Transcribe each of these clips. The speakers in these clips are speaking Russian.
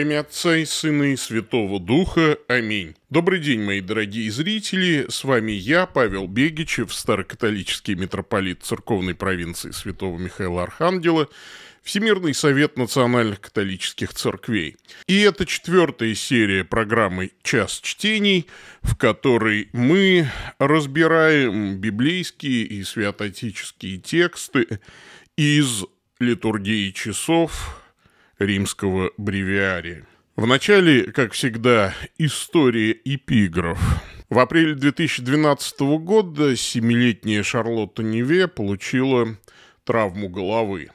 Во имя Отца и Сына и Святого Духа. Аминь. Добрый день, мои дорогие зрители. С вами я, Павел Бегичев, старокатолический митрополит церковной провинции Святого Михаила Архангела, Всемирный совет национальных католических церквей. И это четвертая серия программы «Час чтений», в которой мы разбираем библейские и святоотеческие тексты из литургии часов римского бревиария. В начале, как всегда, история эпиграф. В апреле 2012 года семилетняя Шарлотта Неве получила травму головы.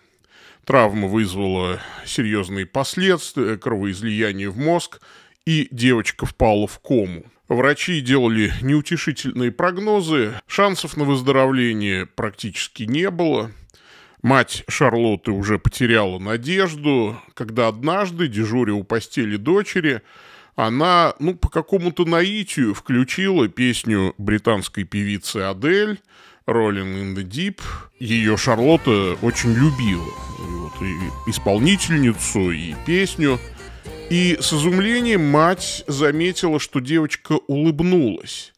Травма вызвала серьезные последствия, кровоизлияние в мозг, и девочка впала в кому. Врачи делали неутешительные прогнозы, шансов на выздоровление практически не было – Мать Шарлотты уже потеряла надежду, когда однажды, дежуря у постели дочери, она, ну, по какому-то наитию включила песню британской певицы Адель «Rolling in the Deep». Ее Шарлотта очень любила. И вот и исполнительницу, и песню. И с изумлением мать заметила, что девочка улыбнулась.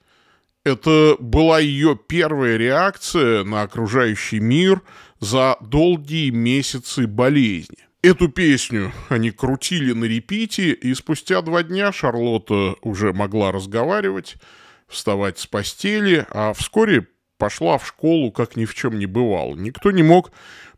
Это была ее первая реакция на окружающий мир – за долгие месяцы болезни. Эту песню они крутили на репите, и спустя два дня Шарлотта уже могла разговаривать, вставать с постели, а вскоре пошла в школу, как ни в чем не бывало. Никто не мог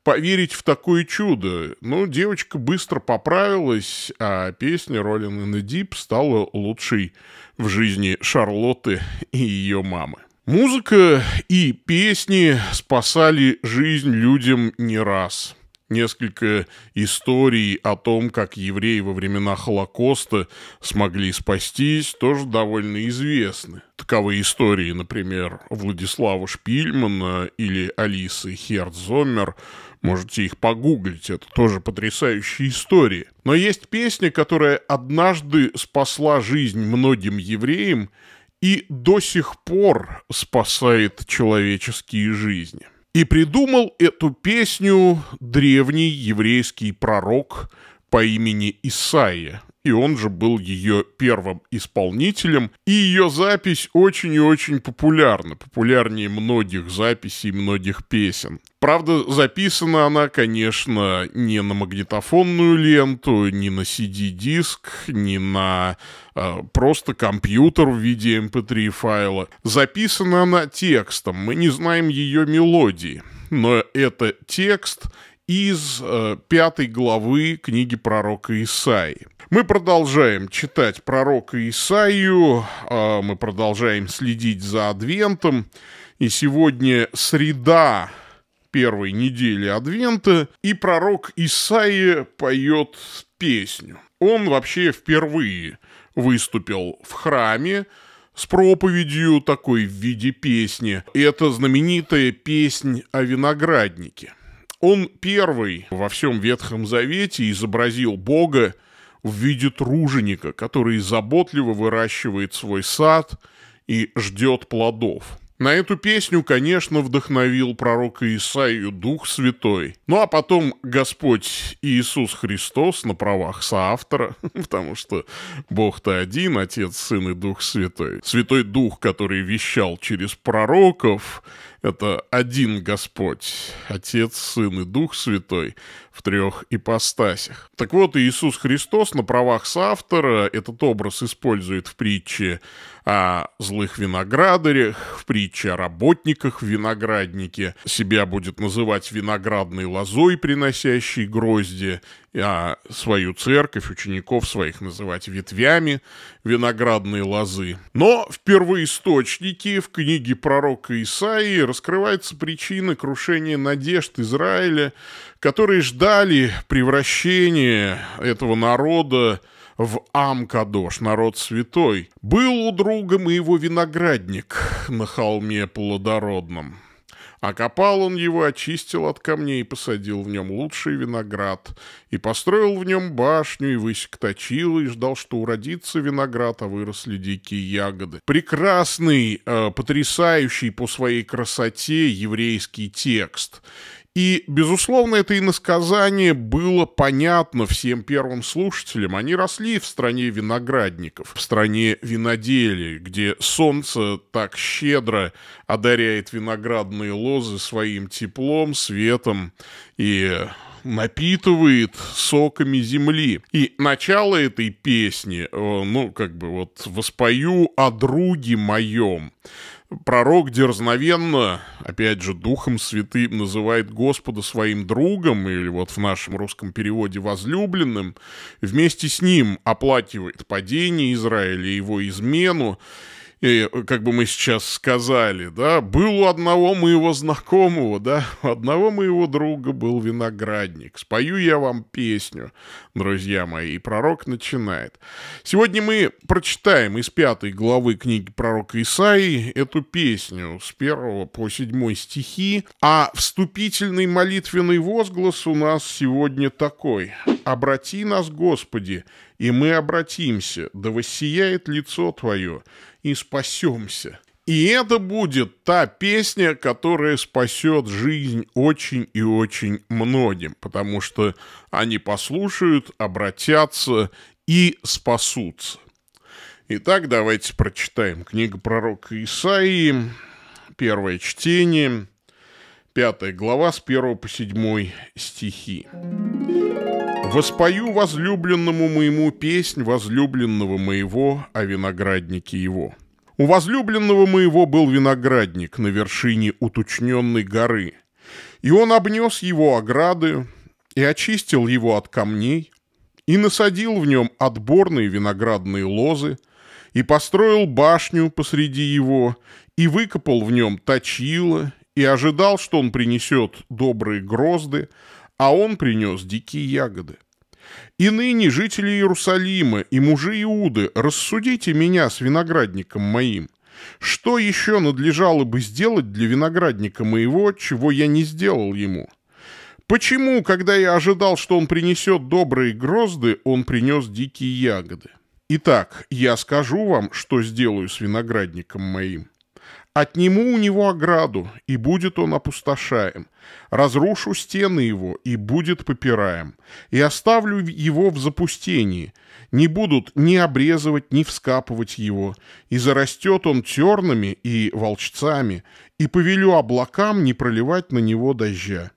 поверить в такое чудо, но девочка быстро поправилась, а песня «Rolling in the Deep» стала лучшей в жизни Шарлотты и ее мамы. Музыка и песни спасали жизнь людям не раз. Несколько историй о том, как евреи во времена Холокоста смогли спастись, тоже довольно известны. Таковы истории, например, Владислава Шпильмана или Алисы Херцзомер. Можете их погуглить, это тоже потрясающие истории. Но есть песня, которая однажды спасла жизнь многим евреям, и до сих пор спасает человеческие жизни. И придумал эту песню древний еврейский пророк по имени Исаия, и он же был ее первым исполнителем, и ее запись очень и очень популярна, популярнее многих записей, многих песен. Правда, записана она, конечно, не на магнитофонную ленту, не на CD-диск, не на э, просто компьютер в виде MP3 эм файла. Записана она текстом, мы не знаем ее мелодии, но это текст — из э, пятой главы книги пророка Исаи. Мы продолжаем читать пророка Исаию, э, мы продолжаем следить за Адвентом, и сегодня среда первой недели Адвента, и пророк Исаия поет песню. Он вообще впервые выступил в храме, с проповедью такой в виде песни. И это знаменитая песнь о винограднике. Он первый во всем Ветхом Завете изобразил Бога в виде труженика, который заботливо выращивает свой сад и ждет плодов. На эту песню, конечно, вдохновил пророка Исаию Дух Святой. Ну а потом Господь Иисус Христос на правах соавтора, потому что Бог-то один, Отец, Сын и Дух Святой. Святой Дух, который вещал через пророков, это один Господь, Отец, Сын и Дух Святой в трех ипостасях. Так вот, Иисус Христос на правах соавтора этот образ использует в притче о злых виноградарях, в притче о работниках в винограднике. Себя будет называть виноградной лозой, приносящей грозди, а, свою церковь, учеников своих называть ветвями виноградной лозы. Но в первоисточнике, в книге пророка Исаии, раскрывается причина крушения надежд Израиля, которые ждали превращения этого народа в Амкадош, народ святой. Был у друга моего виноградник на холме плодородном. Окопал он его, очистил от камней, посадил в нем лучший виноград, и построил в нем башню, и высек точил, и ждал, что уродится виноград, а выросли дикие ягоды. Прекрасный, э, потрясающий по своей красоте еврейский текст. И, безусловно, это иносказание было понятно всем первым слушателям. Они росли в стране виноградников, в стране виноделия, где солнце так щедро одаряет виноградные лозы своим теплом, светом и напитывает соками земли. И начало этой песни, э, ну, как бы вот «Воспою о друге моем», Пророк дерзновенно, опять же, Духом Святым называет Господа своим другом, или вот в нашем русском переводе возлюбленным, вместе с ним оплакивает падение Израиля, его измену, и, э, как бы мы сейчас сказали, да, был у одного моего знакомого, да, у одного моего друга был виноградник. Спою я вам песню, друзья мои. И пророк начинает. Сегодня мы прочитаем из пятой главы книги пророка Исаии эту песню с первого по седьмой стихи. А вступительный молитвенный возглас у нас сегодня такой. «Обрати нас, Господи, и мы обратимся, да воссияет лицо твое, и спасемся». И это будет та песня, которая спасет жизнь очень и очень многим, потому что они послушают, обратятся и спасутся. Итак, давайте прочитаем книгу пророка Исаии, первое чтение, пятая глава с первого по седьмой стихи. Воспою возлюбленному моему песнь возлюбленного моего о а винограднике его. У возлюбленного моего был виноградник на вершине уточненной горы, и он обнес его ограды, и очистил его от камней, и насадил в нем отборные виноградные лозы, и построил башню посреди его, и выкопал в нем точило, и ожидал, что он принесет добрые грозды, а он принес дикие ягоды. И ныне жители Иерусалима и мужи Иуды, рассудите меня с виноградником моим. Что еще надлежало бы сделать для виноградника моего, чего я не сделал ему? Почему, когда я ожидал, что он принесет добрые грозды, он принес дикие ягоды? Итак, я скажу вам, что сделаю с виноградником моим. Отниму у него ограду, и будет он опустошаем. Разрушу стены его, и будет попираем. И оставлю его в запустении. Не будут ни обрезывать, ни вскапывать его. И зарастет он тернами и волчцами, и повелю облакам не проливать на него дождя.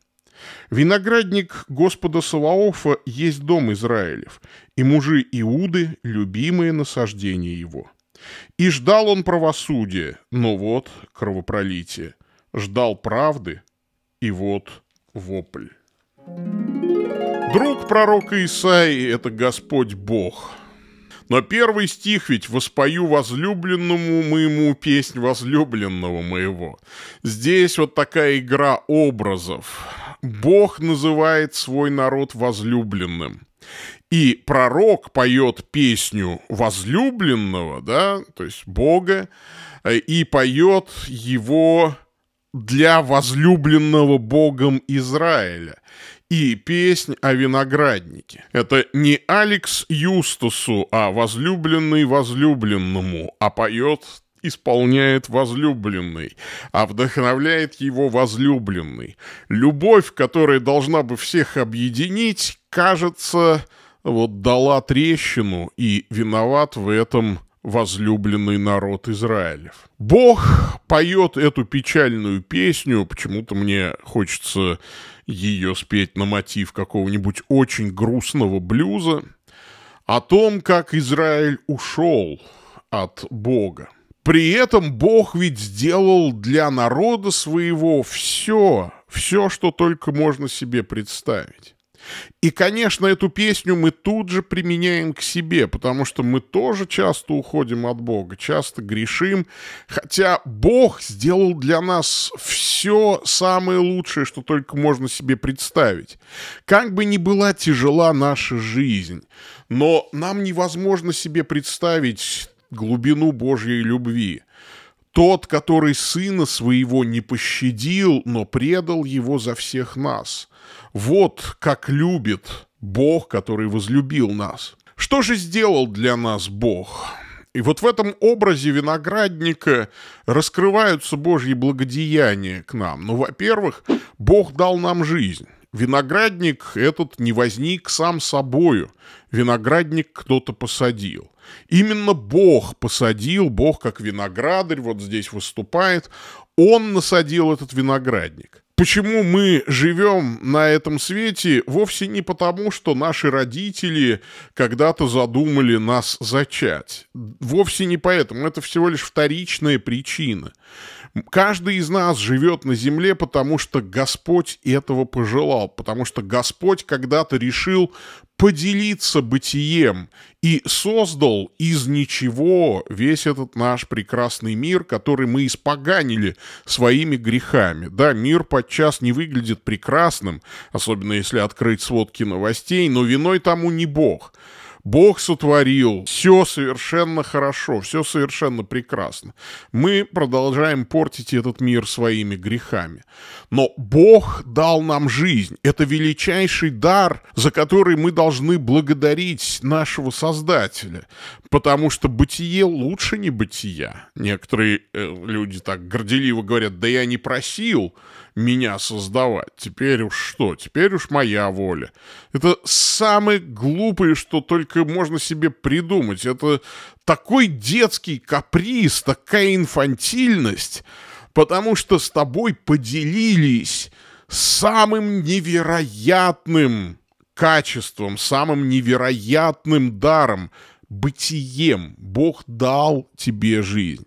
Виноградник Господа Саваофа есть дом Израилев, и мужи Иуды – любимые насаждения его». И ждал он правосудия, но вот кровопролитие. Ждал правды, и вот вопль. Друг пророка Исаии – это Господь Бог. Но первый стих ведь «Воспою возлюбленному моему песнь возлюбленного моего». Здесь вот такая игра образов. Бог называет свой народ возлюбленным и пророк поет песню возлюбленного, да, то есть Бога, э, и поет его для возлюбленного Богом Израиля. И песнь о винограднике. Это не Алекс Юстусу, а возлюбленный возлюбленному, а поет исполняет возлюбленный, а вдохновляет его возлюбленный. Любовь, которая должна бы всех объединить, кажется, вот дала трещину, и виноват в этом возлюбленный народ Израилев. Бог поет эту печальную песню, почему-то мне хочется ее спеть на мотив какого-нибудь очень грустного блюза, о том, как Израиль ушел от Бога. При этом Бог ведь сделал для народа своего все, все, что только можно себе представить. И, конечно, эту песню мы тут же применяем к себе, потому что мы тоже часто уходим от Бога, часто грешим, хотя Бог сделал для нас все самое лучшее, что только можно себе представить. Как бы ни была тяжела наша жизнь, но нам невозможно себе представить глубину Божьей любви. Тот, который сына своего не пощадил, но предал его за всех нас – вот как любит Бог, который возлюбил нас. Что же сделал для нас Бог? И вот в этом образе виноградника раскрываются Божьи благодеяния к нам. Ну, во-первых, Бог дал нам жизнь. Виноградник этот не возник сам собою. Виноградник кто-то посадил. Именно Бог посадил, Бог как виноградарь вот здесь выступает, Он насадил этот виноградник почему мы живем на этом свете, вовсе не потому, что наши родители когда-то задумали нас зачать. Вовсе не поэтому. Это всего лишь вторичная причина. Каждый из нас живет на земле, потому что Господь этого пожелал, потому что Господь когда-то решил поделиться бытием и создал из ничего весь этот наш прекрасный мир, который мы испоганили своими грехами. Да, мир подчас не выглядит прекрасным, особенно если открыть сводки новостей, но виной тому не Бог. Бог сотворил, все совершенно хорошо, все совершенно прекрасно. Мы продолжаем портить этот мир своими грехами. Но Бог дал нам жизнь. Это величайший дар, за который мы должны благодарить нашего Создателя. Потому что бытие лучше не бытия. Некоторые э, люди так горделиво говорят, да я не просил, меня создавать. Теперь уж что? Теперь уж моя воля. Это самое глупое, что только можно себе придумать. Это такой детский каприз, такая инфантильность, потому что с тобой поделились самым невероятным качеством, самым невероятным даром, бытием. Бог дал тебе жизнь.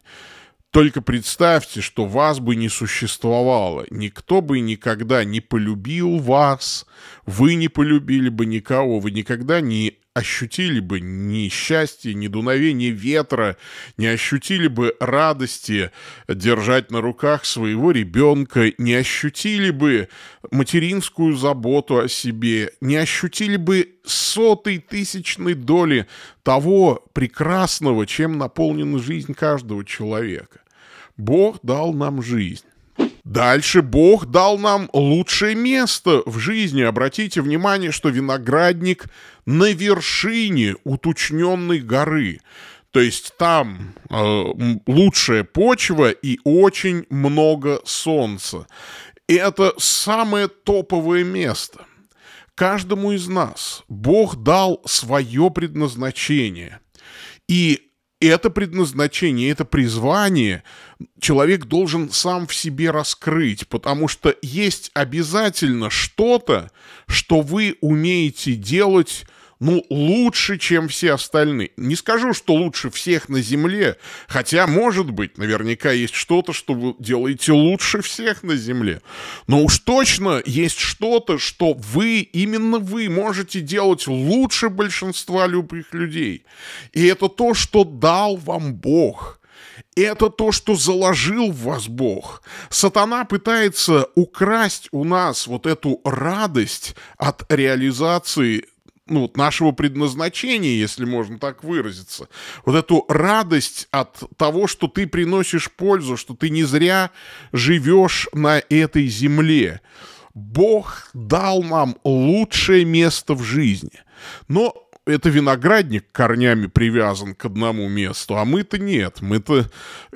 Только представьте, что вас бы не существовало, никто бы никогда не полюбил вас, вы не полюбили бы никого, вы никогда не ощутили бы ни счастья, ни дуновения ветра, не ощутили бы радости держать на руках своего ребенка, не ощутили бы материнскую заботу о себе, не ощутили бы сотой тысячной доли того прекрасного, чем наполнена жизнь каждого человека. Бог дал нам жизнь. Дальше Бог дал нам лучшее место в жизни. Обратите внимание, что виноградник на вершине уточненной горы. То есть там э, лучшая почва и очень много солнца. это самое топовое место. Каждому из нас Бог дал свое предназначение. И это предназначение, это призвание человек должен сам в себе раскрыть, потому что есть обязательно что-то, что вы умеете делать ну, лучше, чем все остальные. Не скажу, что лучше всех на Земле, хотя, может быть, наверняка есть что-то, что вы делаете лучше всех на Земле. Но уж точно есть что-то, что вы, именно вы, можете делать лучше большинства любых людей. И это то, что дал вам Бог. Это то, что заложил в вас Бог. Сатана пытается украсть у нас вот эту радость от реализации ну, вот нашего предназначения, если можно так выразиться. Вот эту радость от того, что ты приносишь пользу, что ты не зря живешь на этой земле. Бог дал нам лучшее место в жизни. Но это виноградник корнями привязан к одному месту, а мы-то нет, мы-то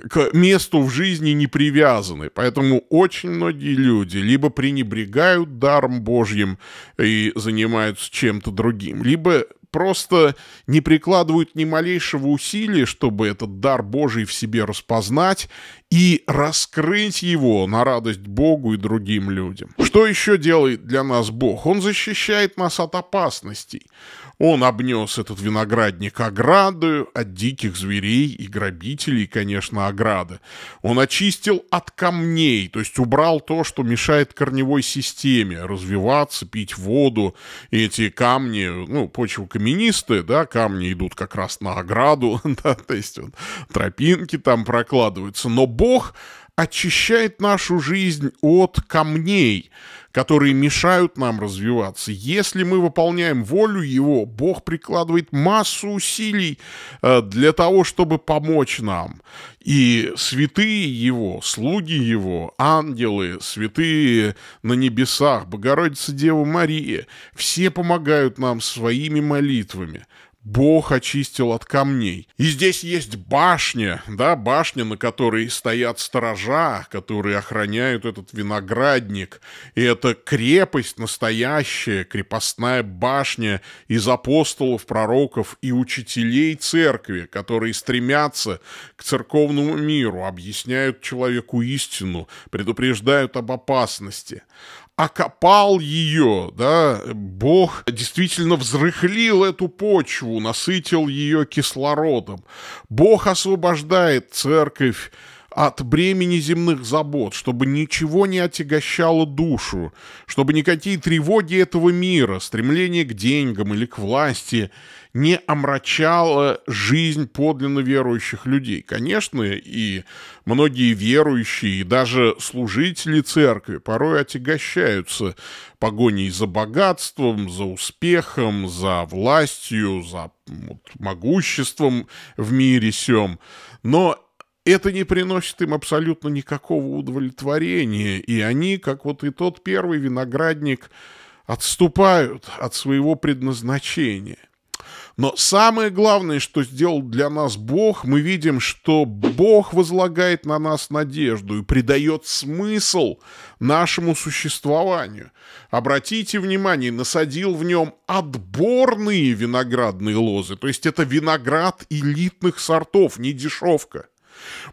к месту в жизни не привязаны. Поэтому очень многие люди либо пренебрегают даром Божьим и занимаются чем-то другим, либо просто не прикладывают ни малейшего усилия, чтобы этот дар Божий в себе распознать и раскрыть его на радость Богу и другим людям. Что еще делает для нас Бог? Он защищает нас от опасностей. Он обнес этот виноградник оградою от диких зверей и грабителей, конечно, ограды. Он очистил от камней, то есть убрал то, что мешает корневой системе развиваться, пить воду. И эти камни, ну, почва каменистая, да, камни идут как раз на ограду, да, то есть вот, тропинки там прокладываются. Но Бог очищает нашу жизнь от камней, которые мешают нам развиваться. Если мы выполняем волю Его, Бог прикладывает массу усилий э, для того, чтобы помочь нам. И святые Его, слуги Его, ангелы, святые на небесах, Богородица Дева Мария, все помогают нам своими молитвами, Бог очистил от камней. И здесь есть башня, да, башня, на которой стоят сторожа, которые охраняют этот виноградник. И это крепость настоящая, крепостная башня из апостолов, пророков и учителей церкви, которые стремятся к церковному миру, объясняют человеку истину, предупреждают об опасности окопал ее, да, Бог действительно взрыхлил эту почву, насытил ее кислородом. Бог освобождает церковь от бремени земных забот, чтобы ничего не отягощало душу, чтобы никакие тревоги этого мира, стремление к деньгам или к власти – не омрачало жизнь подлинно верующих людей. Конечно, и многие верующие, и даже служители церкви порой отягощаются погоней за богатством, за успехом, за властью, за вот, могуществом в мире сём. Но это не приносит им абсолютно никакого удовлетворения, и они, как вот и тот первый виноградник, отступают от своего предназначения. Но самое главное, что сделал для нас Бог, мы видим, что Бог возлагает на нас надежду и придает смысл нашему существованию. Обратите внимание, насадил в нем отборные виноградные лозы, то есть это виноград элитных сортов, не дешевка.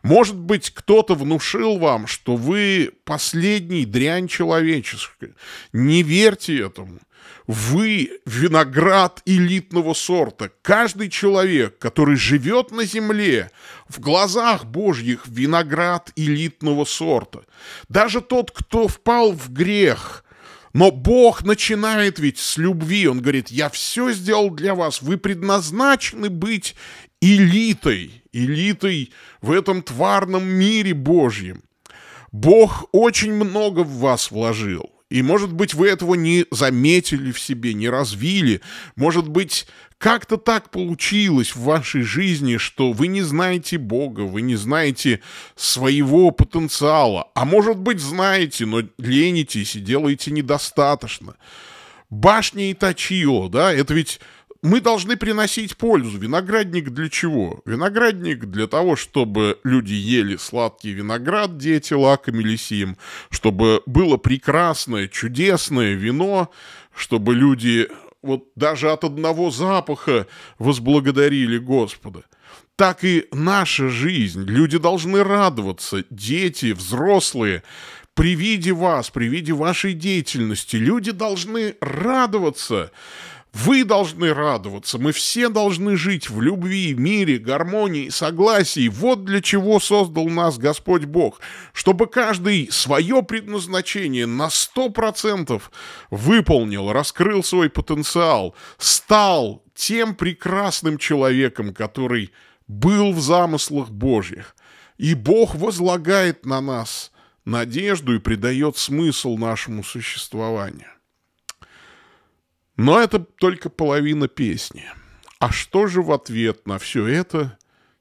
Может быть, кто-то внушил вам, что вы последний дрянь человеческая. Не верьте этому. Вы виноград элитного сорта. Каждый человек, который живет на земле, в глазах Божьих виноград элитного сорта. Даже тот, кто впал в грех – но Бог начинает ведь с любви. Он говорит, я все сделал для вас. Вы предназначены быть элитой, элитой в этом тварном мире Божьем. Бог очень много в вас вложил. И, может быть, вы этого не заметили в себе, не развили. Может быть, как-то так получилось в вашей жизни, что вы не знаете Бога, вы не знаете своего потенциала. А может быть, знаете, но ленитесь и делаете недостаточно. Башня Итачио, да, это ведь мы должны приносить пользу. Виноградник для чего? Виноградник для того, чтобы люди ели сладкий виноград, дети лакомились им, чтобы было прекрасное, чудесное вино, чтобы люди вот даже от одного запаха возблагодарили Господа. Так и наша жизнь. Люди должны радоваться, дети, взрослые, при виде вас, при виде вашей деятельности. Люди должны радоваться. Вы должны радоваться, мы все должны жить в любви, мире, гармонии, согласии. Вот для чего создал нас Господь Бог, чтобы каждый свое предназначение на 100% выполнил, раскрыл свой потенциал, стал тем прекрасным человеком, который был в замыслах Божьих. И Бог возлагает на нас надежду и придает смысл нашему существованию. Но это только половина песни. А что же в ответ на все это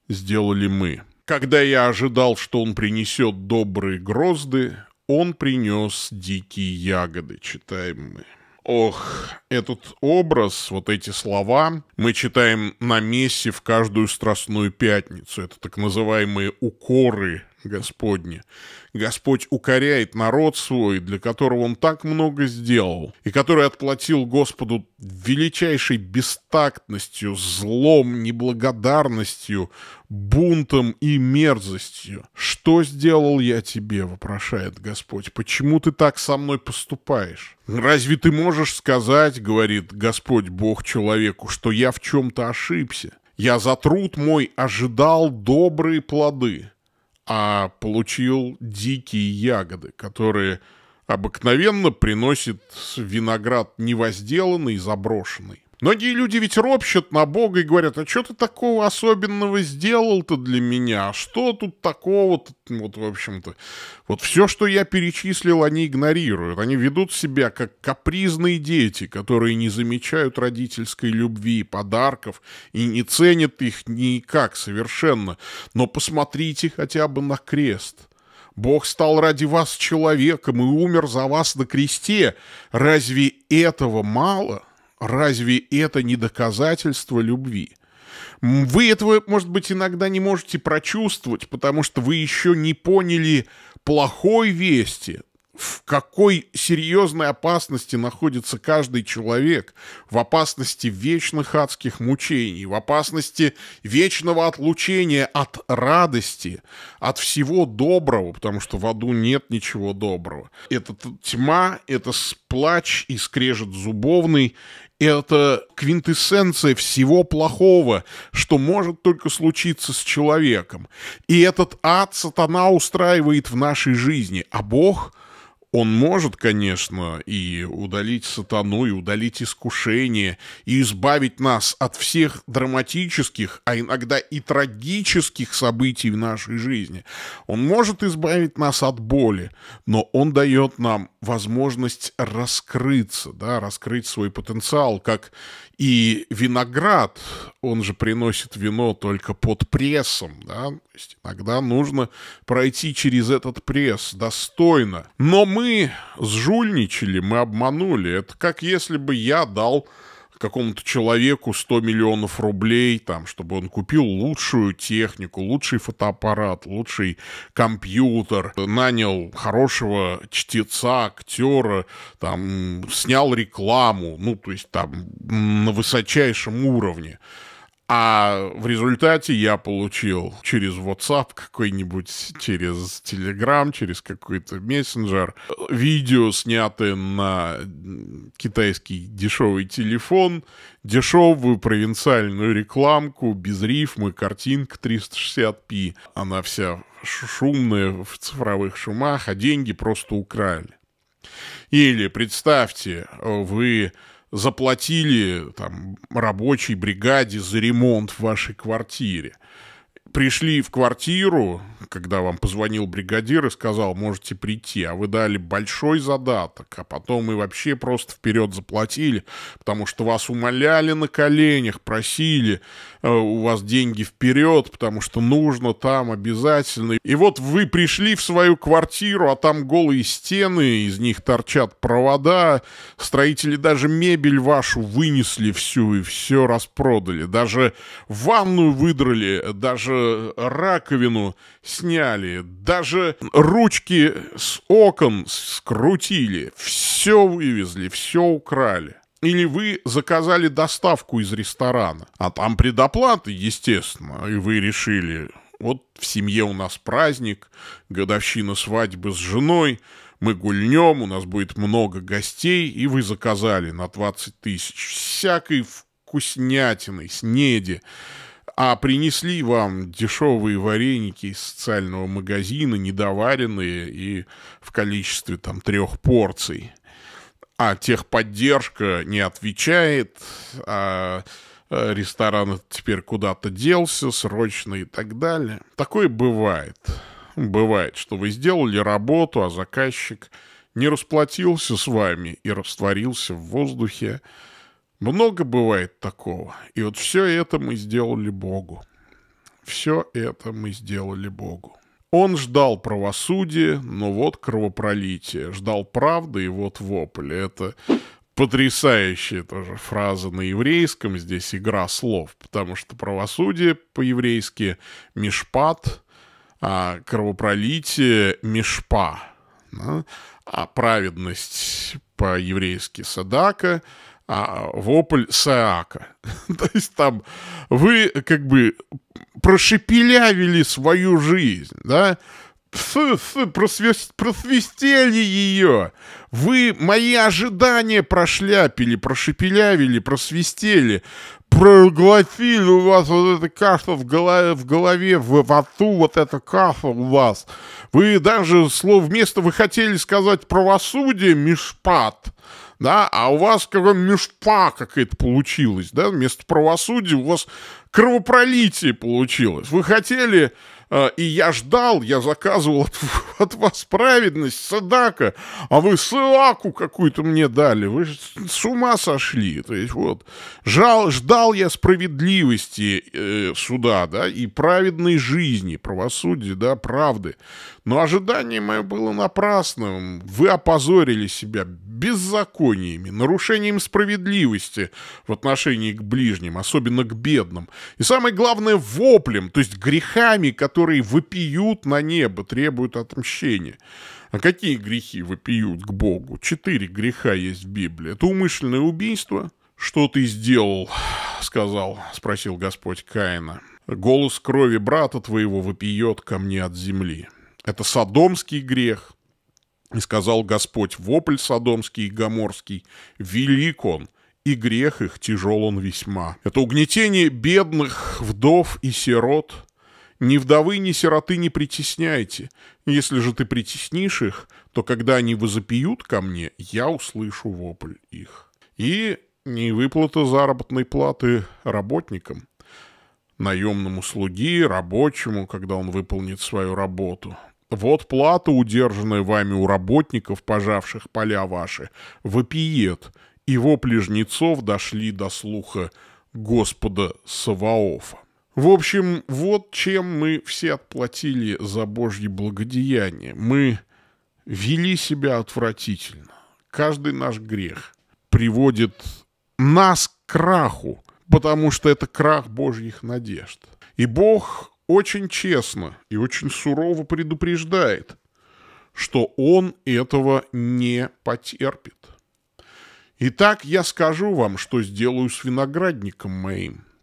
сделали мы? Когда я ожидал, что он принесет добрые грозды, он принес дикие ягоды, читаем мы. Ох, этот образ, вот эти слова мы читаем на мессе в каждую страстную пятницу. Это так называемые укоры Господне. Господь укоряет народ свой, для которого он так много сделал, и который отплатил Господу величайшей бестактностью, злом, неблагодарностью, бунтом и мерзостью. «Что сделал я тебе?» — вопрошает Господь. «Почему ты так со мной поступаешь?» «Разве ты можешь сказать, — говорит Господь Бог человеку, — что я в чем-то ошибся? Я за труд мой ожидал добрые плоды» а получил дикие ягоды, которые обыкновенно приносит виноград невозделанный, заброшенный. Многие люди ведь ропщут на Бога и говорят, а что ты такого особенного сделал-то для меня? Что тут такого Вот, в общем-то, вот все, что я перечислил, они игнорируют. Они ведут себя как капризные дети, которые не замечают родительской любви и подарков и не ценят их никак совершенно. Но посмотрите хотя бы на крест. Бог стал ради вас человеком и умер за вас на кресте. Разве этого мало?» Разве это не доказательство любви? Вы этого, может быть, иногда не можете прочувствовать, потому что вы еще не поняли плохой вести, в какой серьезной опасности находится каждый человек, в опасности вечных адских мучений, в опасности вечного отлучения от радости, от всего доброго, потому что в аду нет ничего доброго. Это тьма, это сплач и скрежет зубовный, это квинтэссенция всего плохого, что может только случиться с человеком. И этот ад сатана устраивает в нашей жизни, а Бог — он может, конечно, и удалить сатану, и удалить искушение, и избавить нас от всех драматических, а иногда и трагических событий в нашей жизни. Он может избавить нас от боли, но он дает нам возможность раскрыться, да, раскрыть свой потенциал, как и виноград, он же приносит вино только под прессом, да, то есть иногда нужно пройти через этот пресс достойно. Но мы мы сжульничали, мы обманули. Это как если бы я дал какому-то человеку 100 миллионов рублей, там, чтобы он купил лучшую технику, лучший фотоаппарат, лучший компьютер, нанял хорошего чтеца, актера, там, снял рекламу, ну, то есть там на высочайшем уровне. А в результате я получил через WhatsApp какой-нибудь, через Telegram, через какой-то мессенджер видео, снятое на китайский дешевый телефон, дешевую провинциальную рекламку, без рифмы, картинка 360p. Она вся шумная в цифровых шумах, а деньги просто украли. Или представьте, вы заплатили там, рабочей бригаде за ремонт в вашей квартире пришли в квартиру, когда вам позвонил бригадир и сказал, можете прийти, а вы дали большой задаток, а потом мы вообще просто вперед заплатили, потому что вас умоляли на коленях, просили, э, у вас деньги вперед, потому что нужно там обязательно. И вот вы пришли в свою квартиру, а там голые стены, из них торчат провода, строители даже мебель вашу вынесли всю и все распродали, даже ванную выдрали, даже раковину сняли, даже ручки с окон скрутили, все вывезли, все украли. Или вы заказали доставку из ресторана, а там предоплата, естественно, и вы решили, вот в семье у нас праздник, годовщина свадьбы с женой, мы гульнем, у нас будет много гостей, и вы заказали на 20 тысяч всякой вкуснятиной снеди, а принесли вам дешевые вареники из социального магазина, недоваренные и в количестве там трех порций. А техподдержка не отвечает, а э, ресторан теперь куда-то делся срочно и так далее. Такое бывает. Бывает, что вы сделали работу, а заказчик не расплатился с вами и растворился в воздухе, много бывает такого. И вот все это мы сделали Богу. Все это мы сделали Богу. Он ждал правосудия, но вот кровопролитие. Ждал правды, и вот вопль. Это потрясающая тоже фраза на еврейском. Здесь игра слов, потому что правосудие по-еврейски «мишпат», а кровопролитие «мишпа». Да? А праведность по-еврейски «садака», а, вопль Саака. То есть там вы как бы прошепелявили свою жизнь, да, просвистели ее. Вы мои ожидания прошляпили, прошепелявили, просвистели, проглотили у вас вот эта каша в голове, в голове, в рту вот эта каша у вас. Вы даже слово вместо вы хотели сказать правосудие, мишпат, да, а у вас как бы мешпа какая-то получилась, да, вместо правосудия у вас кровопролитие получилось. Вы хотели а, и я ждал, я заказывал от, от вас праведность, садака, а вы ссылаку какую-то мне дали. Вы с ума сошли. То есть вот, жал, ждал я справедливости э, суда, да, и праведной жизни, правосудия, да, правды. Но ожидание мое было напрасным. Вы опозорили себя беззакониями, нарушением справедливости в отношении к ближним, особенно к бедным. И самое главное, воплем, то есть грехами, которые которые вопиют на небо, требуют отмщения. А какие грехи вопиют к Богу? Четыре греха есть в Библии. Это умышленное убийство. «Что ты сделал?» — сказал, спросил Господь Каина. «Голос крови брата твоего вопиет ко мне от земли». Это садомский грех. И сказал Господь, вопль садомский и гоморский, велик он, и грех их тяжел он весьма. Это угнетение бедных, вдов и сирот, ни вдовы, ни сироты не притесняйте. Если же ты притеснишь их, то когда они возопиют ко мне, я услышу вопль их. И не выплата заработной платы работникам. Наемному слуге, рабочему, когда он выполнит свою работу. Вот плата, удержанная вами у работников, пожавших поля ваши, вопиет, и вопли жнецов дошли до слуха Господа Саваофа. В общем, вот чем мы все отплатили за Божье благодеяние. Мы вели себя отвратительно. Каждый наш грех приводит нас к краху, потому что это крах Божьих надежд. И Бог очень честно и очень сурово предупреждает, что Он этого не потерпит. Итак, я скажу вам, что сделаю с виноградником моим –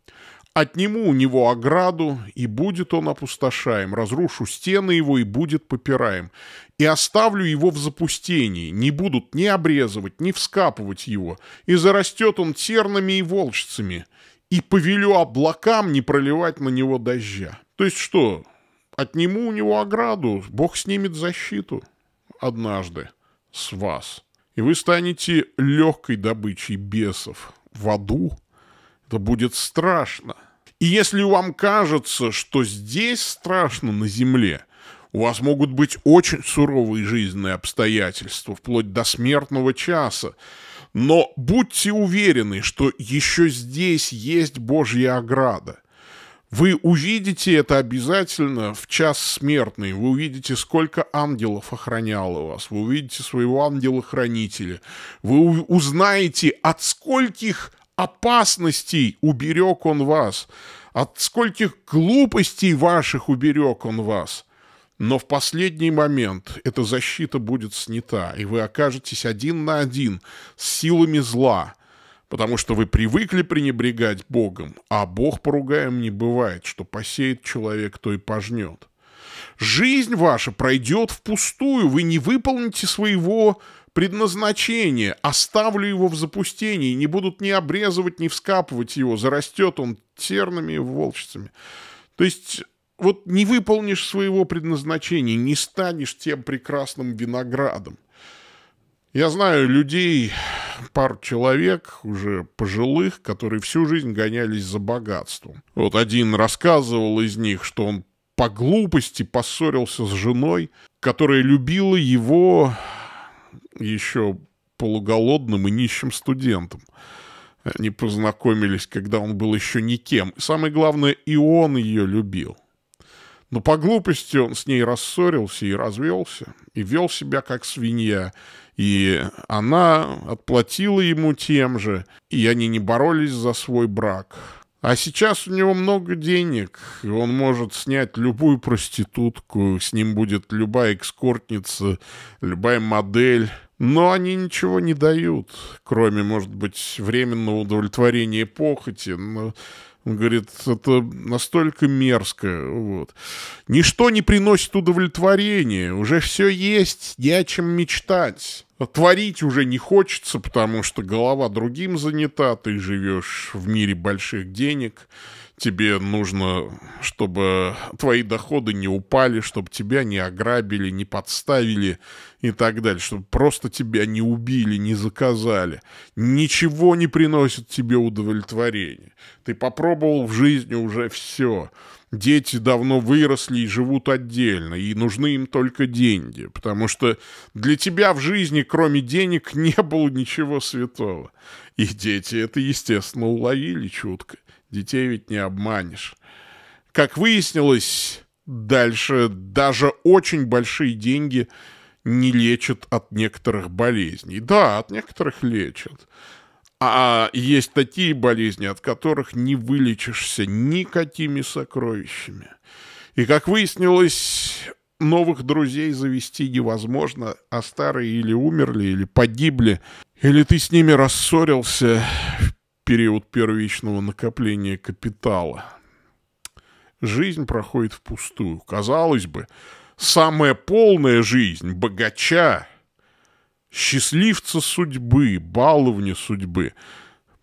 Отниму у него ограду, и будет он опустошаем, разрушу стены его, и будет попираем, и оставлю его в запустении, не будут ни обрезывать, ни вскапывать его, и зарастет он тернами и волчцами, и повелю облакам не проливать на него дождя. То есть что, отниму у него ограду, Бог снимет защиту однажды с вас, и вы станете легкой добычей бесов в аду, это будет страшно. И если вам кажется, что здесь страшно на земле, у вас могут быть очень суровые жизненные обстоятельства, вплоть до смертного часа. Но будьте уверены, что еще здесь есть Божья ограда. Вы увидите это обязательно в час смертный. Вы увидите, сколько ангелов охраняло вас. Вы увидите своего ангела-хранителя. Вы узнаете, от скольких опасностей уберег он вас, от скольких глупостей ваших уберег он вас. Но в последний момент эта защита будет снята, и вы окажетесь один на один с силами зла, потому что вы привыкли пренебрегать Богом, а Бог поругаем не бывает, что посеет человек, то и пожнет. Жизнь ваша пройдет впустую, вы не выполните своего Предназначение. Оставлю его в запустении. Не будут ни обрезывать, ни вскапывать его. Зарастет он терными волчицами. То есть вот не выполнишь своего предназначения, не станешь тем прекрасным виноградом. Я знаю людей, пару человек уже пожилых, которые всю жизнь гонялись за богатством. Вот один рассказывал из них, что он по глупости поссорился с женой, которая любила его еще полуголодным и нищим студентом. Они познакомились, когда он был еще никем. И самое главное, и он ее любил. Но по глупости он с ней рассорился и развелся, и вел себя как свинья. И она отплатила ему тем же, и они не боролись за свой брак. А сейчас у него много денег, и он может снять любую проститутку, с ним будет любая экскортница, любая модель, но они ничего не дают, кроме, может быть, временного удовлетворения похоти. Но, он говорит, это настолько мерзко. Вот. Ничто не приносит удовлетворения. Уже все есть, не о чем мечтать. А творить уже не хочется, потому что голова другим занята, ты живешь в мире больших денег тебе нужно, чтобы твои доходы не упали, чтобы тебя не ограбили, не подставили и так далее, чтобы просто тебя не убили, не заказали. Ничего не приносит тебе удовлетворения. Ты попробовал в жизни уже все. Дети давно выросли и живут отдельно, и нужны им только деньги, потому что для тебя в жизни, кроме денег, не было ничего святого. И дети это, естественно, уловили чутко. Детей ведь не обманешь. Как выяснилось, дальше даже очень большие деньги не лечат от некоторых болезней. Да, от некоторых лечат. А есть такие болезни, от которых не вылечишься никакими сокровищами. И, как выяснилось, новых друзей завести невозможно, а старые или умерли, или погибли, или ты с ними рассорился период первичного накопления капитала. Жизнь проходит впустую. Казалось бы, самая полная жизнь богача, счастливца судьбы, баловни судьбы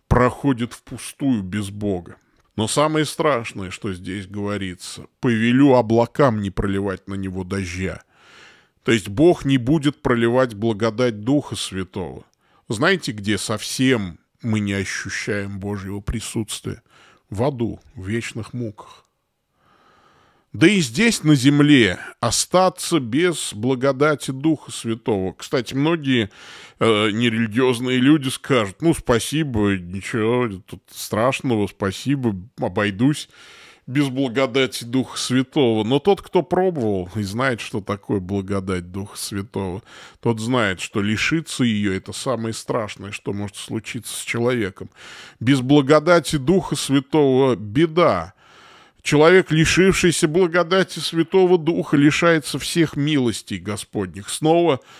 проходит впустую без Бога. Но самое страшное, что здесь говорится, повелю облакам не проливать на него дождя. То есть Бог не будет проливать благодать Духа Святого. Знаете, где совсем мы не ощущаем Божьего присутствия в аду, в вечных муках. Да и здесь, на земле, остаться без благодати Духа Святого. Кстати, многие э, нерелигиозные люди скажут, ну, спасибо, ничего тут страшного, спасибо, обойдусь без благодати Духа Святого. Но тот, кто пробовал и знает, что такое благодать Духа Святого, тот знает, что лишиться ее – это самое страшное, что может случиться с человеком. Без благодати Духа Святого – беда. Человек, лишившийся благодати Святого Духа, лишается всех милостей Господних. Снова –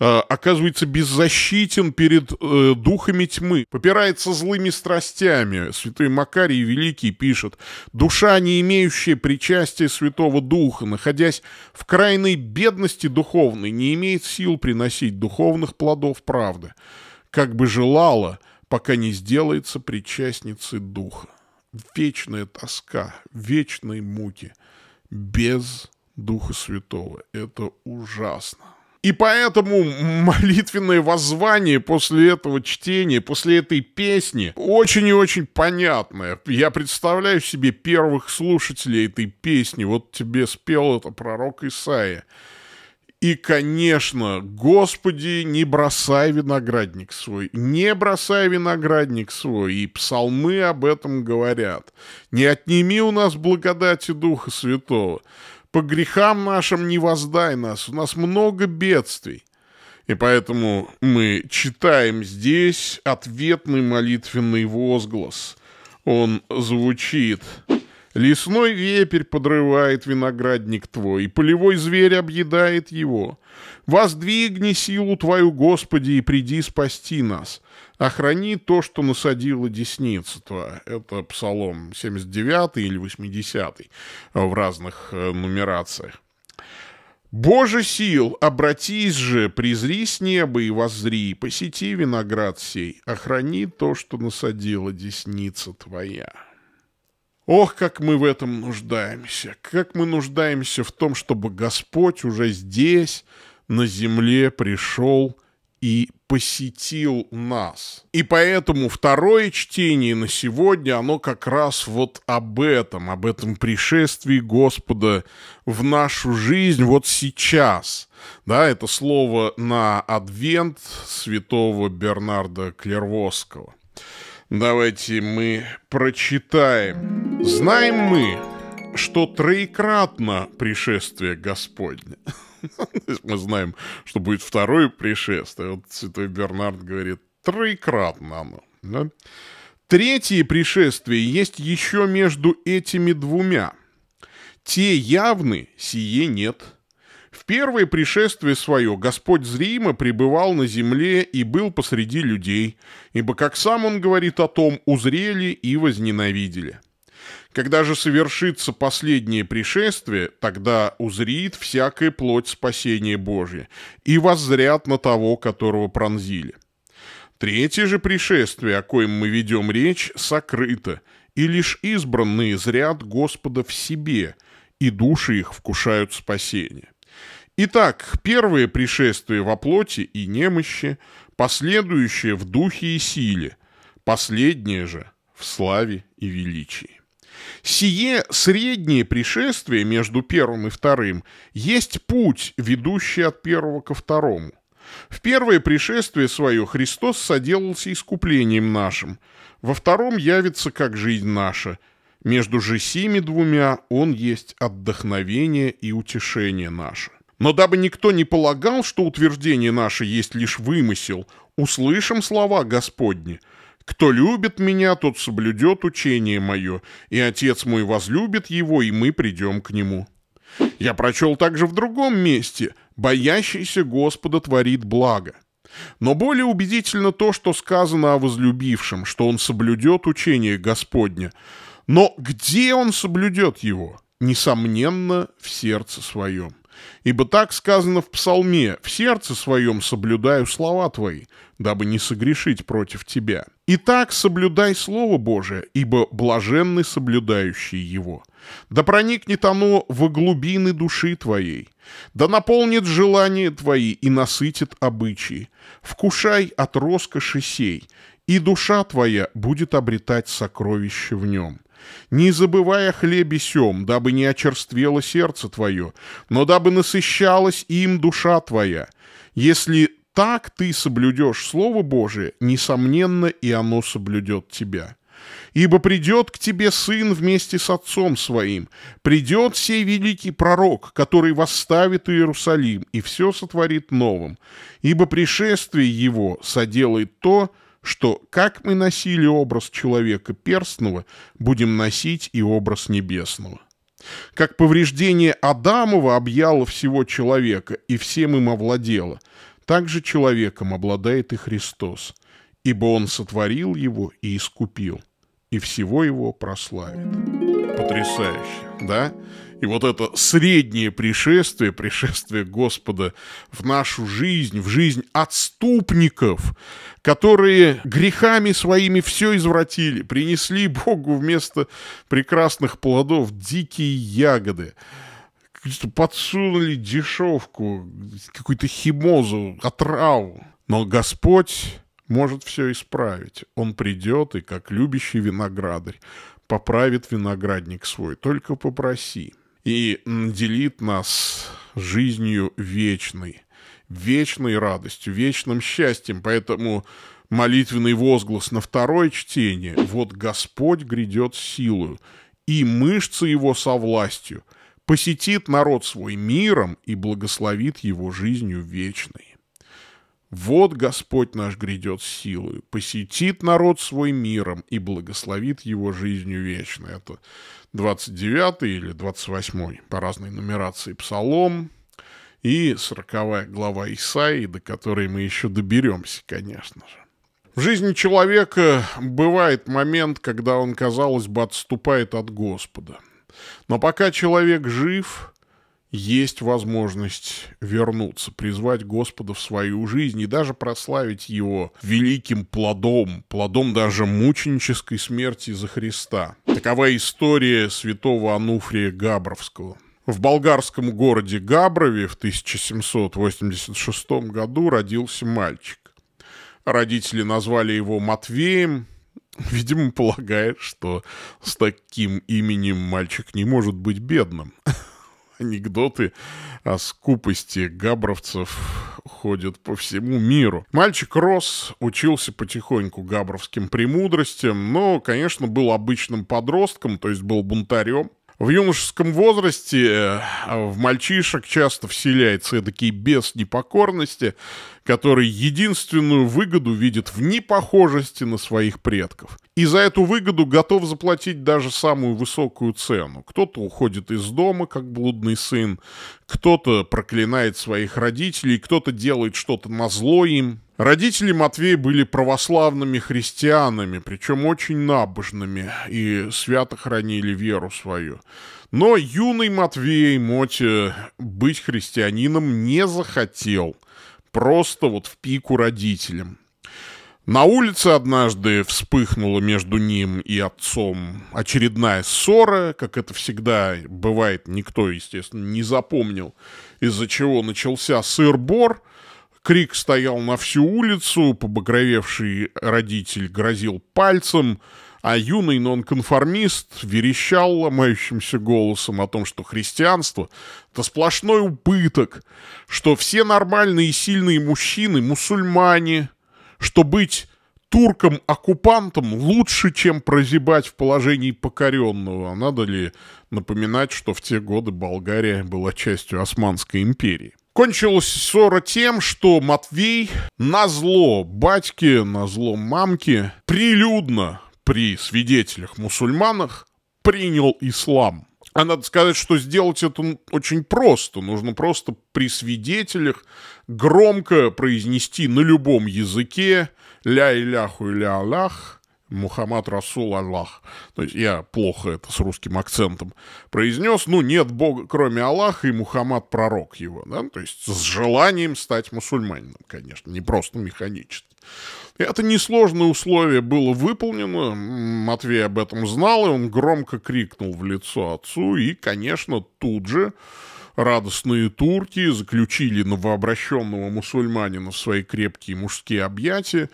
Э, оказывается беззащитен перед э, духами тьмы, попирается злыми страстями. Святой Макарий Великий пишет, «Душа, не имеющая причастия Святого Духа, находясь в крайней бедности духовной, не имеет сил приносить духовных плодов правды, как бы желала, пока не сделается причастницей Духа. Вечная тоска, вечные муки, без Духа Святого. Это ужасно». И поэтому молитвенное воззвание после этого чтения, после этой песни, очень и очень понятное. Я представляю себе первых слушателей этой песни. Вот тебе спел это пророк Исаия. И, конечно, Господи, не бросай виноградник свой, не бросай виноградник свой, и псалмы об этом говорят. Не отними у нас благодати Духа Святого. По грехам нашим не воздай нас, у нас много бедствий. И поэтому мы читаем здесь ответный молитвенный возглас. Он звучит. Лесной вепрь подрывает виноградник твой, полевой зверь объедает его. Воздвигни силу твою, Господи, и приди спасти нас. «Охрани то, что насадила десница твоя». Это псалом 79 или 80 в разных э, нумерациях. «Боже сил, обратись же, призри с неба и возри, посети виноград сей, охрани то, что насадила десница твоя». Ох, как мы в этом нуждаемся, как мы нуждаемся в том, чтобы Господь уже здесь, на земле, пришел, и посетил нас. И поэтому второе чтение на сегодня, оно как раз вот об этом, об этом пришествии Господа в нашу жизнь вот сейчас. Да, это слово на адвент святого Бернарда Клервосского. Давайте мы прочитаем. «Знаем мы, что троекратно пришествие Господне». То есть мы знаем, что будет второе пришествие. Вот святой Бернард говорит, троекратно оно. Да? Третье пришествие есть еще между этими двумя. Те явны, сие нет. В первое пришествие свое Господь зримо пребывал на земле и был посреди людей, ибо, как сам он говорит о том, узрели и возненавидели. Когда же совершится последнее пришествие, тогда узрит всякая плоть спасение Божье и воззрят на того, которого пронзили. Третье же пришествие, о коем мы ведем речь, сокрыто, и лишь избранные зрят Господа в себе, и души их вкушают спасение. Итак, первое пришествие во плоти и немощи, последующее в духе и силе, последнее же в славе и величии. Сие среднее пришествие между первым и вторым есть путь, ведущий от первого ко второму. В первое пришествие свое Христос соделался искуплением нашим, во втором явится как жизнь наша. Между же сими двумя Он есть отдохновение и утешение наше. Но дабы никто не полагал, что утверждение наше есть лишь вымысел, услышим слова Господни – кто любит меня, тот соблюдет учение мое, и Отец мой возлюбит его, и мы придем к нему». Я прочел также в другом месте «Боящийся Господа творит благо». Но более убедительно то, что сказано о возлюбившем, что он соблюдет учение Господня. Но где он соблюдет его? Несомненно, в сердце своем. Ибо так сказано в псалме «В сердце своем соблюдаю слова твои, дабы не согрешить против тебя». Итак, соблюдай Слово Божие, ибо блаженны соблюдающие его. Да проникнет оно во глубины души твоей, да наполнит желания твои и насытит обычаи. Вкушай от роскоши сей, и душа твоя будет обретать сокровище в нем» не забывая хлебе сем, дабы не очерствело сердце твое, но дабы насыщалась им душа твоя. Если так ты соблюдешь Слово Божие, несомненно, и оно соблюдет тебя». Ибо придет к тебе сын вместе с отцом своим, придет сей великий пророк, который восставит Иерусалим и все сотворит новым, ибо пришествие его соделает то, что как мы носили образ человека перстного, будем носить и образ небесного. Как повреждение Адамова объяло всего человека и всем им овладело, так же человеком обладает и Христос, ибо Он сотворил его и искупил, и всего его прославит. Потрясающе, да? И вот это среднее пришествие, пришествие Господа в нашу жизнь, в жизнь отступников, которые грехами своими все извратили, принесли Богу вместо прекрасных плодов дикие ягоды подсунули дешевку, какую-то химозу, отраву. Но Господь может все исправить. Он придет и, как любящий виноградарь, поправит виноградник свой. Только попроси и делит нас жизнью вечной, вечной радостью, вечным счастьем. Поэтому молитвенный возглас на второе чтение «Вот Господь грядет силою, и мышцы его со властью, посетит народ свой миром и благословит его жизнью вечной». Вот Господь наш грядет силою, посетит народ свой миром и благословит его жизнью вечной. Это 29 или 28 по разной нумерации Псалом и 40 глава Исаии, до которой мы еще доберемся, конечно же. В жизни человека бывает момент, когда он, казалось бы, отступает от Господа. Но пока человек жив, есть возможность вернуться, призвать Господа в свою жизнь и даже прославить Его великим плодом, плодом даже мученической смерти за Христа. Такова история святого Ануфрия Габровского. В болгарском городе Габрове в 1786 году родился мальчик. Родители назвали его Матвеем, видимо, полагая, что с таким именем мальчик не может быть бедным анекдоты о скупости габровцев ходят по всему миру. Мальчик рос, учился потихоньку габровским премудростям, но, конечно, был обычным подростком, то есть был бунтарем. В юношеском возрасте э, в мальчишек часто вселяется такие бес непокорности, который единственную выгоду видит в непохожести на своих предков. И за эту выгоду готов заплатить даже самую высокую цену. Кто-то уходит из дома, как блудный сын, кто-то проклинает своих родителей, кто-то делает что-то на зло им. Родители Матвея были православными христианами, причем очень набожными, и свято хранили веру свою. Но юный Матвей Моти быть христианином не захотел – Просто вот в пику родителям. На улице однажды вспыхнула между ним и отцом очередная ссора, как это всегда бывает, никто, естественно, не запомнил, из-за чего начался сыр-бор. Крик стоял на всю улицу, побагровевший родитель грозил пальцем, а юный нонконформист верещал ломающимся голосом о том, что христианство — это сплошной убыток, что все нормальные и сильные мужчины — мусульмане, что быть турком-оккупантом лучше, чем прозябать в положении покоренного. А надо ли напоминать, что в те годы Болгария была частью Османской империи? Кончилась ссора тем, что Матвей на зло батьке, на зло мамке прилюдно при свидетелях мусульманах принял ислам. А надо сказать, что сделать это ну, очень просто. Нужно просто при свидетелях громко произнести на любом языке «Ля Иляху Иля Аллах», Мухаммад Расул Аллах. То есть я плохо это с русским акцентом произнес. Ну, нет Бога, кроме Аллаха, и Мухаммад пророк его. Да? То есть с желанием стать мусульманином, конечно, не просто механически. Это несложное условие было выполнено, Матвей об этом знал, и он громко крикнул в лицо отцу, и, конечно, тут же радостные турки заключили новообращенного мусульманина в свои крепкие мужские объятия,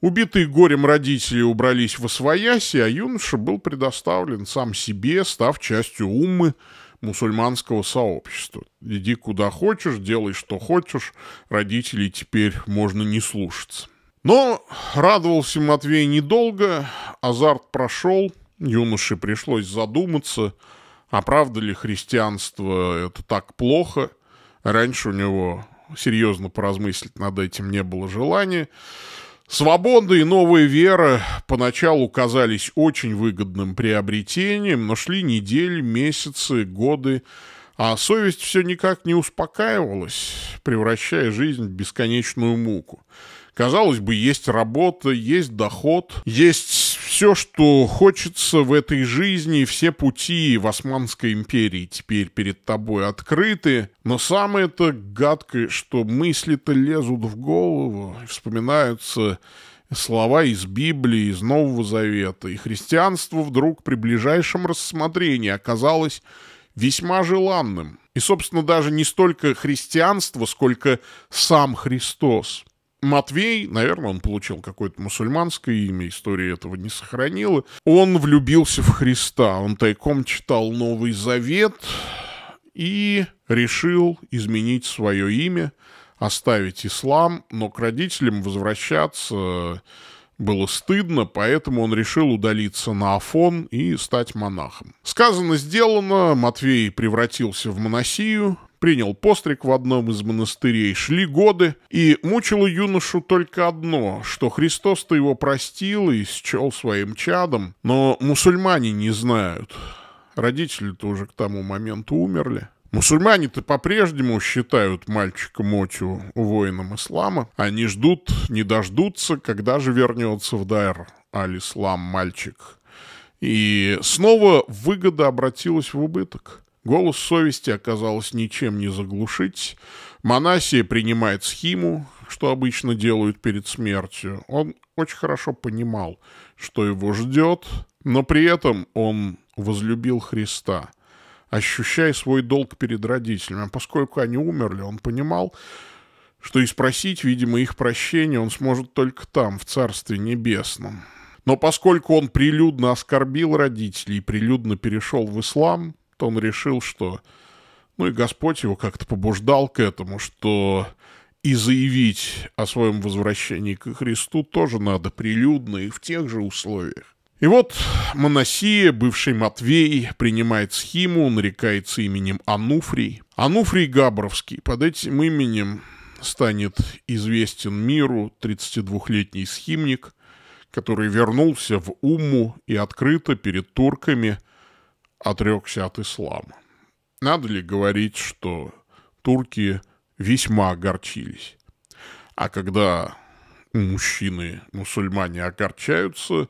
Убитые горем родители убрались во свояси, а юноша был предоставлен сам себе, став частью уммы мусульманского сообщества. Иди куда хочешь, делай что хочешь, родителей теперь можно не слушаться. Но радовался Матвей недолго, азарт прошел, юноше пришлось задуматься, а правда ли христианство это так плохо. Раньше у него серьезно поразмыслить над этим не было желания. Свобода и новая вера поначалу казались очень выгодным приобретением, но шли недели, месяцы, годы, а совесть все никак не успокаивалась, превращая жизнь в бесконечную муку – Казалось бы, есть работа, есть доход, есть все, что хочется в этой жизни, все пути в Османской империи теперь перед тобой открыты. Но самое-то гадкое, что мысли-то лезут в голову, вспоминаются слова из Библии, из Нового Завета. И христианство вдруг при ближайшем рассмотрении оказалось весьма желанным. И, собственно, даже не столько христианство, сколько сам Христос. Матвей, наверное, он получил какое-то мусульманское имя, история этого не сохранила. Он влюбился в Христа, он тайком читал Новый Завет и решил изменить свое имя, оставить ислам, но к родителям возвращаться было стыдно, поэтому он решил удалиться на Афон и стать монахом. Сказано, сделано, Матвей превратился в монасию принял постриг в одном из монастырей, шли годы, и мучило юношу только одно, что Христос-то его простил и счел своим чадом, но мусульмане не знают. Родители-то уже к тому моменту умерли. Мусульмане-то по-прежнему считают мальчика Мотю воином ислама. Они ждут, не дождутся, когда же вернется в Дайр аль-Ислам мальчик. И снова выгода обратилась в убыток. Голос совести оказалось ничем не заглушить. Монасия принимает схиму, что обычно делают перед смертью. Он очень хорошо понимал, что его ждет, но при этом он возлюбил Христа, ощущая свой долг перед родителями. А поскольку они умерли, он понимал, что и спросить, видимо, их прощения он сможет только там, в Царстве Небесном. Но поскольку он прилюдно оскорбил родителей и прилюдно перешел в ислам, то он решил, что... Ну и Господь его как-то побуждал к этому, что и заявить о своем возвращении к Христу тоже надо прилюдно и в тех же условиях. И вот Моносия, бывший Матвей, принимает схиму, нарекается именем Ануфрий. Ануфрий Габровский. Под этим именем станет известен миру 32-летний схимник, который вернулся в Умму и открыто перед турками – отрекся от ислама. Надо ли говорить, что турки весьма огорчились? А когда мужчины-мусульмане огорчаются,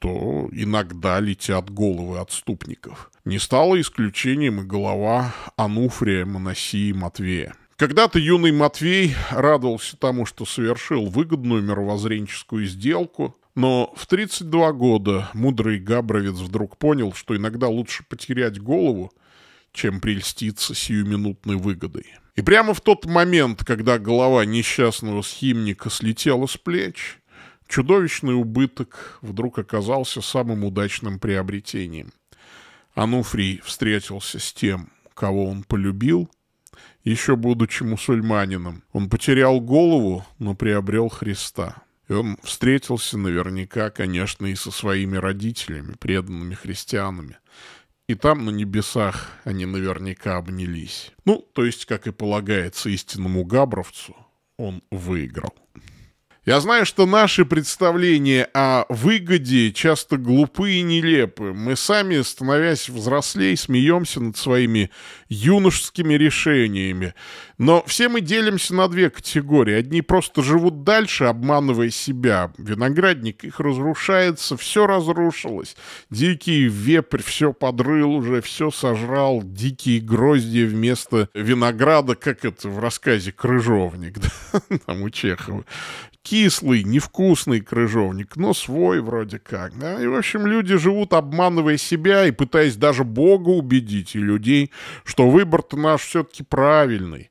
то иногда летят головы отступников. Не стало исключением и голова Ануфрия Моносии Матвея. Когда-то юный Матвей радовался тому, что совершил выгодную мировоззренческую сделку, но в 32 года мудрый Габровец вдруг понял, что иногда лучше потерять голову, чем прельститься сиюминутной выгодой. И прямо в тот момент, когда голова несчастного схимника слетела с плеч, чудовищный убыток вдруг оказался самым удачным приобретением. Ануфрий встретился с тем, кого он полюбил, еще будучи мусульманином. Он потерял голову, но приобрел Христа он эм, встретился наверняка, конечно, и со своими родителями, преданными христианами. И там, на небесах, они наверняка обнялись. Ну, то есть, как и полагается истинному габровцу, он выиграл. Я знаю, что наши представления о выгоде часто глупы и нелепы. Мы сами, становясь взрослей, смеемся над своими юношескими решениями. Но все мы делимся на две категории. Одни просто живут дальше, обманывая себя. Виноградник их разрушается, все разрушилось. Дикий вепрь все подрыл уже, все сожрал. Дикие грозди вместо винограда, как это в рассказе «Крыжовник», да? там у Чехова. Кислый, невкусный крыжовник, но свой вроде как. Да? И, в общем, люди живут, обманывая себя и пытаясь даже Бога убедить и людей, что выбор-то наш все-таки правильный.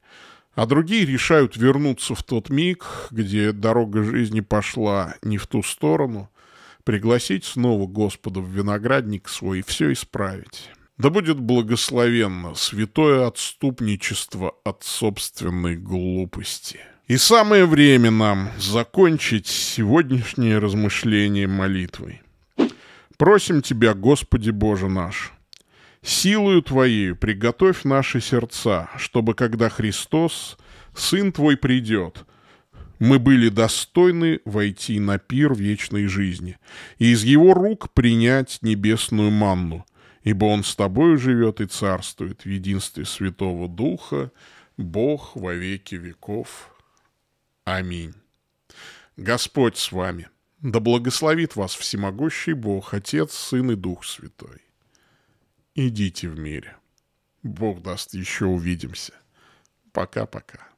А другие решают вернуться в тот миг, где дорога жизни пошла не в ту сторону, пригласить снова Господа в виноградник свой и все исправить. Да будет благословенно святое отступничество от собственной глупости». И самое время нам закончить сегодняшнее размышление молитвой. Просим Тебя, Господи Боже наш, силою Твоею приготовь наши сердца, чтобы, когда Христос, Сын Твой, придет, мы были достойны войти на пир вечной жизни и из Его рук принять небесную манну, ибо Он с Тобою живет и царствует в единстве Святого Духа, Бог во веки веков. Аминь. Господь с вами. Да благословит вас всемогущий Бог, Отец, Сын и Дух Святой. Идите в мире. Бог даст, еще увидимся. Пока-пока.